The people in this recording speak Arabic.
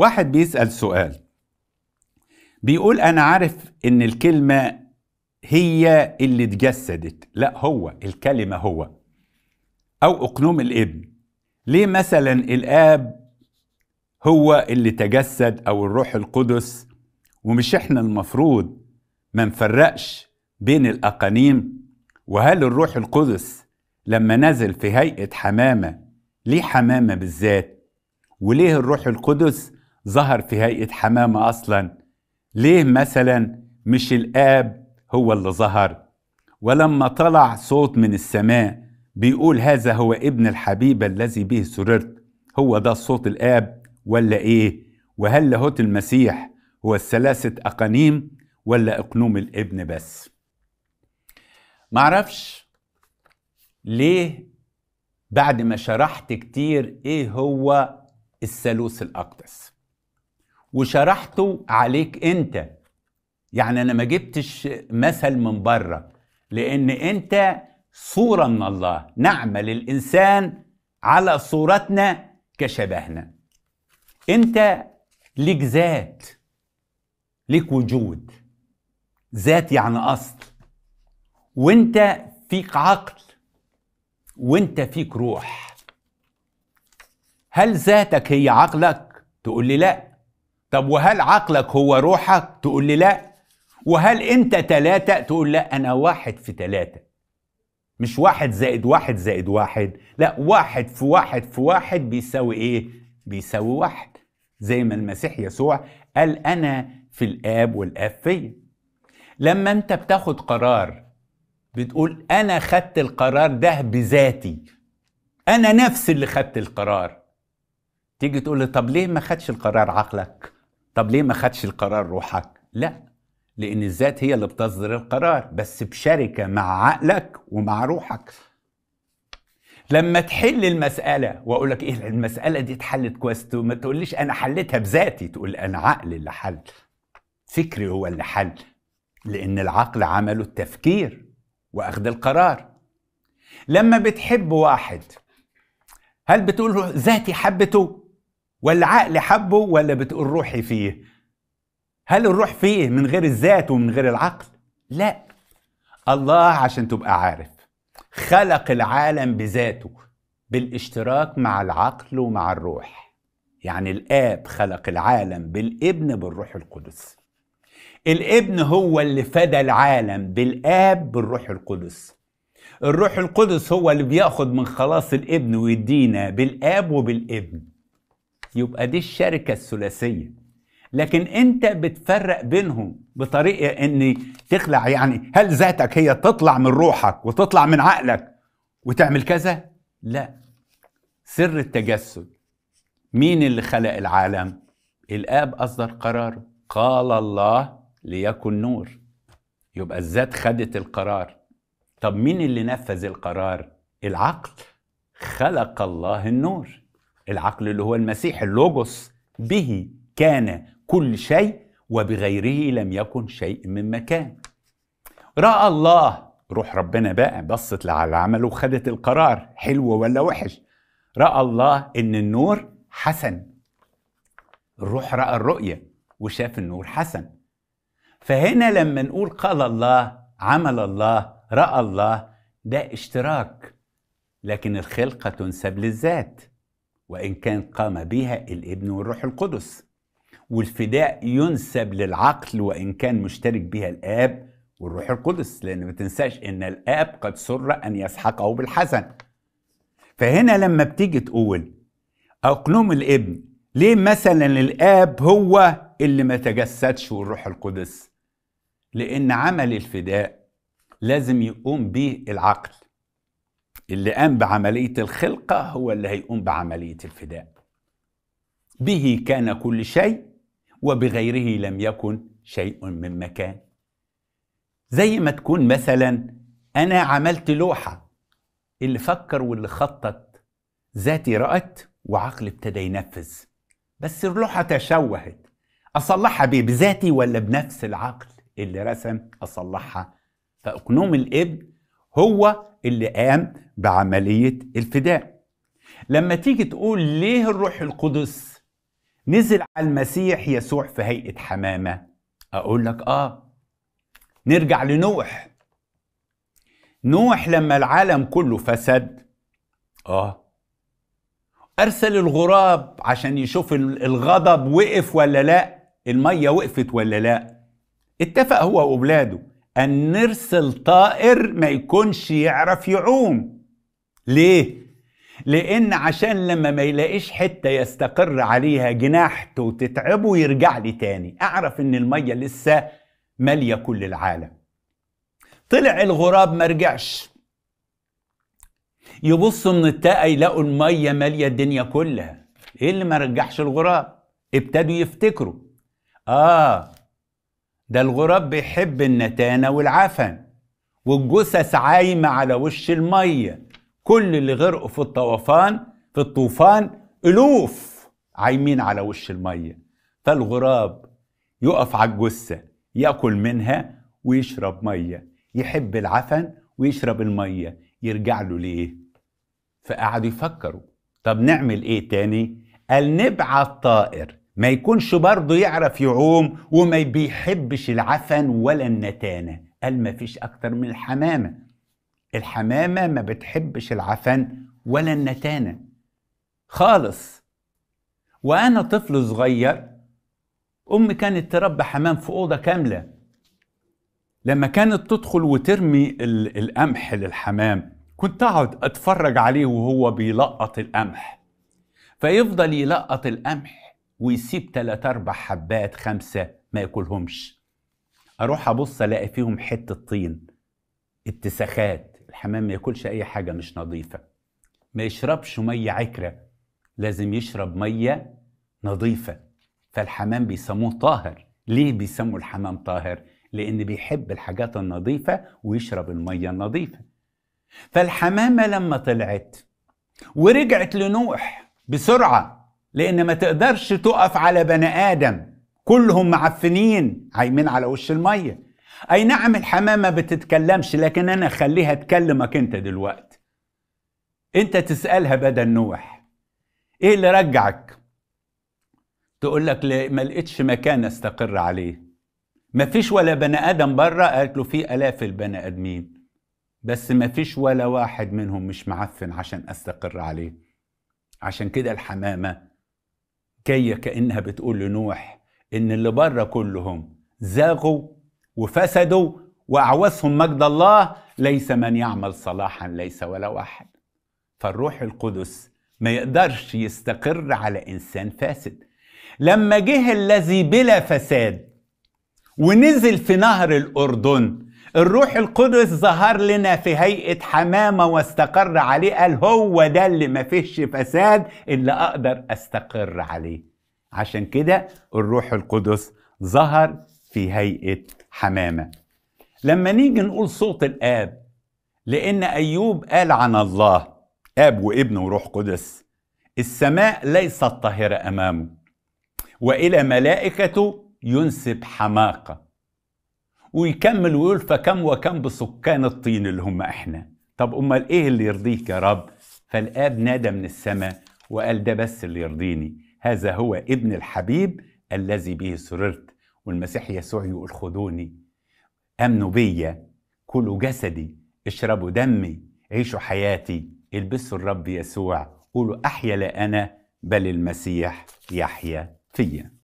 واحد بيسأل سؤال بيقول أنا عارف إن الكلمة هي اللي اتجسدت لا هو الكلمة هو أو أقنوم الابن ليه مثلا الآب هو اللي تجسد أو الروح القدس ومش إحنا المفروض ما نفرقش بين الأقانيم وهل الروح القدس لما نزل في هيئة حمامة ليه حمامة بالذات وليه الروح القدس ظهر في هيئة حمامة أصلا ليه مثلا مش الآب هو اللي ظهر ولما طلع صوت من السماء بيقول هذا هو ابن الحبيب الذي به سررت هو ده صوت الآب ولا إيه وهل لاهوت المسيح هو الثلاثة أقانيم ولا أقنوم الابن بس معرفش ليه بعد ما شرحت كتير إيه هو الثالوث الأقدس وشرحته عليك انت يعني انا ما جبتش مثل من بره لان انت صوره من الله نعمل الانسان على صورتنا كشبهنا انت ليك ذات ليك وجود ذات يعني اصل وانت فيك عقل وانت فيك روح هل ذاتك هي عقلك تقول لي لا طب وهل عقلك هو روحك تقول لي لا وهل انت تلاتة تقول لا انا واحد في تلاتة مش واحد زائد واحد زائد واحد لا واحد في واحد في واحد بيساوي ايه بيساوي واحد زي ما المسيح يسوع قال انا في الاب والاب فيا لما انت بتاخد قرار بتقول انا خدت القرار ده بذاتي انا نفسي اللي خدت القرار تيجي تقول لي طب ليه ما خدش القرار عقلك طب ليه ما خدش القرار روحك لا لان الذات هي اللي بتصدر القرار بس بشركه مع عقلك ومع روحك لما تحل المسألة وأقول لك إيه المسألة دي اتحلت كويس ما تقوليش أنا حلتها بذاتي تقول أنا عقلي اللي حل فكري هو اللي حل لأن العقل عمله التفكير وأخذ القرار لما بتحب واحد هل بتقول له ذاتي حبته والعقل حبه ولا بتقول روحي فيه هل الروح فيه من غير الذات ومن غير العقل لا الله عشان تبقى عارف خلق العالم بذاته بالاشتراك مع العقل ومع الروح يعني الاب خلق العالم بالابن بالروح القدس الابن هو اللي فدى العالم بالاب بالروح القدس الروح القدس هو اللي بياخد من خلاص الابن ويدينا بالاب وبالابن يبقى دي الشركة الثلاثية لكن انت بتفرق بينهم بطريقة ان تخلع يعني هل ذاتك هي تطلع من روحك وتطلع من عقلك وتعمل كذا لا سر التجسد مين اللي خلق العالم الاب اصدر قرار قال الله ليكن نور يبقى الذات خدت القرار طب مين اللي نفذ القرار العقل خلق الله النور العقل اللي هو المسيح اللوجوس به كان كل شيء وبغيره لم يكن شيء مما كان راى الله روح ربنا بقى بصت على العمل عمله وخدت القرار حلو ولا وحش راى الله ان النور حسن الروح راى الرؤيه وشاف النور حسن فهنا لما نقول قال الله عمل الله راى الله ده اشتراك لكن الخلقه تنسب للذات وإن كان قام بها الابن والروح القدس والفداء ينسب للعقل وإن كان مشترك بها الآب والروح القدس لأن ما تنساش إن الآب قد سر أن يسحقه بالحسن فهنا لما بتيجي تقول أقنوم الابن ليه مثلا الآب هو اللي ما تجسدش والروح القدس لأن عمل الفداء لازم يقوم به العقل اللي قام بعملية الخلقة هو اللي هيقوم بعملية الفداء به كان كل شيء وبغيره لم يكن شيء مما كان زي ما تكون مثلا أنا عملت لوحة اللي فكر واللي خطط ذاتي رأت وعقلي ابتدى ينفذ بس اللوحة تشوهت أصلحها بيه بذاتي ولا بنفس العقل اللي رسم أصلحها فأقنوم الإبن هو اللي قام بعملية الفداء لما تيجي تقول ليه الروح القدس نزل على المسيح يسوع في هيئة حمامة أقول لك آه نرجع لنوح نوح لما العالم كله فسد آه أرسل الغراب عشان يشوف الغضب وقف ولا لأ المية وقفت ولا لأ اتفق هو وأولاده أن نرسل طائر ما يكونش يعرف يعوم ليه؟ لأن عشان لما ما يلاقيش حتة يستقر عليها جناحته وتتعبه ويرجع لي تاني أعرف إن المية لسه مالية كل العالم طلع الغراب ما رجعش يبصوا من التاء يلاقوا المية مالية الدنيا كلها ايه اللي ما رجعش الغراب ابتدوا يفتكروا اه ده الغراب بيحب النتانة والعفن والجثث عايمة على وش المية كل اللي غرقوا في الطوفان في الطوفان ألوف عايمين على وش المية فالغراب يقف على الجثة يأكل منها ويشرب مية يحب العفن ويشرب المية يرجع له ليه؟ فقعدوا يفكروا طب نعمل ايه تاني؟ قال نبعت طائر ما يكونش برضه يعرف يعوم وما بيحبش العفن ولا النتانة قال ما فيش أكتر من الحمامة الحمامة ما بتحبش العفن ولا النتانة خالص وأنا طفل صغير أمي كانت تربى حمام في أوضة كاملة لما كانت تدخل وترمي القمح للحمام كنت أقعد أتفرج عليه وهو بيلقط القمح فيفضل يلقط القمح ويسيب تلات أربع حبات خمسة ما ياكلهمش أروح أبص ألاقي فيهم حتة طين اتساخات الحمام ما ياكلش أي حاجة مش نظيفة ما يشربش مية عكرة لازم يشرب مية نظيفة فالحمام بيسموه طاهر ليه بيسموا الحمام طاهر؟ لأن بيحب الحاجات النظيفة ويشرب المية النظيفة فالحمامة لما طلعت ورجعت لنوح بسرعة لان ما تقدرش تقف على بني ادم كلهم معفنين عايمين على وش الميه اي نعم الحمامه بتتكلمش لكن انا خليها تكلمك انت دلوقتي انت تسالها بدل نوح ايه اللي رجعك تقول لك ما لقيتش مكان استقر عليه ما فيش ولا بني ادم بره قالت له في الاف البني ادمين بس ما فيش ولا واحد منهم مش معفن عشان استقر عليه عشان كده الحمامه كية كأنها بتقول لنوح إن اللي بره كلهم زاغوا وفسدوا وأعوزهم مجد الله ليس من يعمل صلاحا ليس ولا واحد فالروح القدس ما يقدرش يستقر على إنسان فاسد لما جه الذي بلا فساد ونزل في نهر الأردن الروح القدس ظهر لنا في هيئة حمامة واستقر عليه قال هو ده اللي ما فيش فساد اللي أقدر أستقر عليه عشان كده الروح القدس ظهر في هيئة حمامة لما نيجي نقول صوت الآب لأن أيوب قال عن الله آب وابن وروح قدس السماء ليست طاهرة أمامه وإلى ملائكته ينسب حماقة ويكمل ويقول فكم وكم بسكان الطين اللي هم احنا طب امال ايه اللي يرضيك يا رب فالاب نادى من السماء وقال ده بس اللي يرضيني هذا هو ابن الحبيب الذي به سررت والمسيح يسوع يقول خذوني امنوا بيا كلوا جسدي اشربوا دمي عيشوا حياتي البسوا الرب يسوع قولوا احيا لا انا بل المسيح يحيا فيا